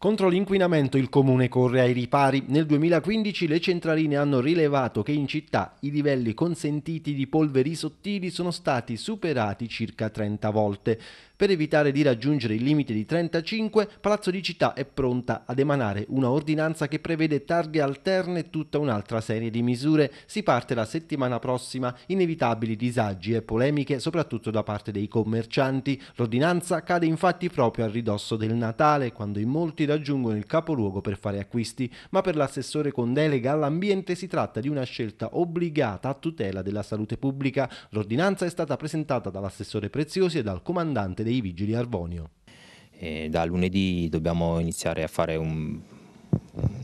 Contro l'inquinamento il comune corre ai ripari. Nel 2015 le centraline hanno rilevato che in città i livelli consentiti di polveri sottili sono stati superati circa 30 volte. Per evitare di raggiungere il limite di 35, Palazzo di Città è pronta ad emanare una ordinanza che prevede targhe alterne e tutta un'altra serie di misure. Si parte la settimana prossima, inevitabili disagi e polemiche soprattutto da parte dei commercianti. L'ordinanza cade infatti proprio a ridosso del Natale, quando in molti raggiungono il capoluogo per fare acquisti, ma per l'assessore con delega all'ambiente si tratta di una scelta obbligata a tutela della salute pubblica. L'ordinanza è stata presentata dall'assessore Preziosi e dal comandante dei vigili Arbonio. E da lunedì dobbiamo iniziare a fare un,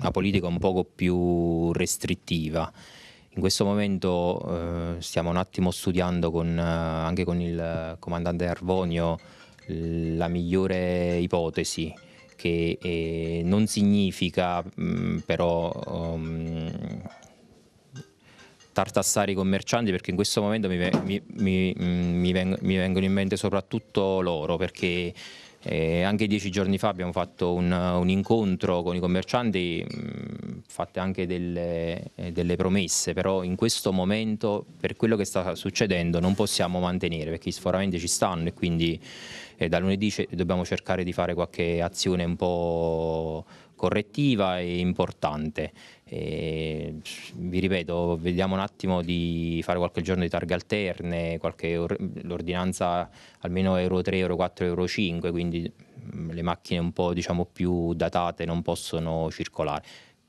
una politica un poco più restrittiva. In questo momento eh, stiamo un attimo studiando con, eh, anche con il comandante Arvonio la migliore ipotesi che eh, non significa mh, mm, però um, tartassare i commercianti perché in questo momento mi, mi, mi, mm, mi vengono in mente soprattutto loro perché eh, anche dieci giorni fa abbiamo fatto un, un incontro con i commercianti mh, mm, fatte anche delle, eh, delle, promesse, però in questo momento per quello che sta succedendo non possiamo mantenere perché gli sforamenti ci stanno e quindi eh, da lunedì dobbiamo cercare di fare qualche azione un po' correttiva e importante. E, vi ripeto, vediamo un attimo di fare qualche giorno di targhe alterne, l'ordinanza almeno Euro 3, Euro 4, Euro 5, quindi mm, le macchine un po' diciamo, più datate non possono circolare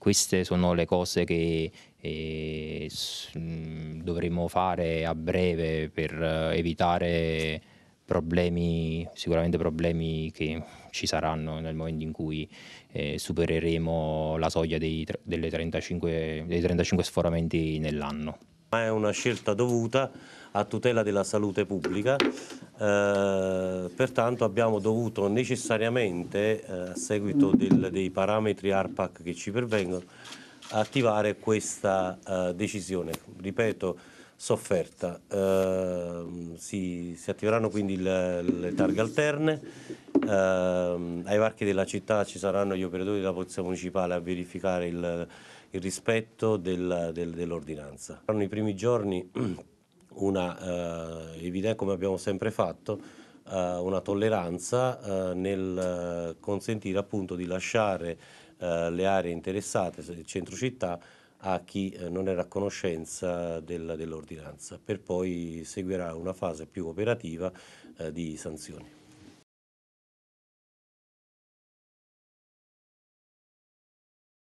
queste sono le cose che eh, mm, dovremmo fare a breve per eh, evitare problemi, sicuramente problemi che ci saranno nel momento in cui eh, supereremo la soglia dei, 35, dei 35 sforamenti nell'anno. È una scelta dovuta a tutela della salute pubblica. Eh, pertanto abbiamo dovuto necessariamente, eh, a seguito del, dei parametri ARPAC che ci pervengono, attivare questa eh, decisione. Ripeto, sofferta. Eh, si, si, attiveranno quindi le, le targhe alterne, eh, ai varchi della città ci saranno gli operatori della Polizia Municipale a verificare il, il rispetto del, del, dell'ordinanza. Saranno i primi giorni una eh, evidente, come abbiamo sempre fatto, eh, una tolleranza eh, nel eh, consentire appunto di lasciare le aree interessate, il centro città, a chi non era a conoscenza dell'ordinanza. Per poi seguirà una fase più operativa di sanzioni.